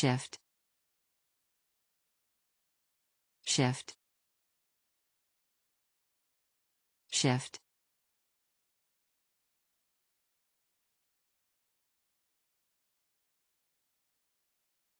shift shift shift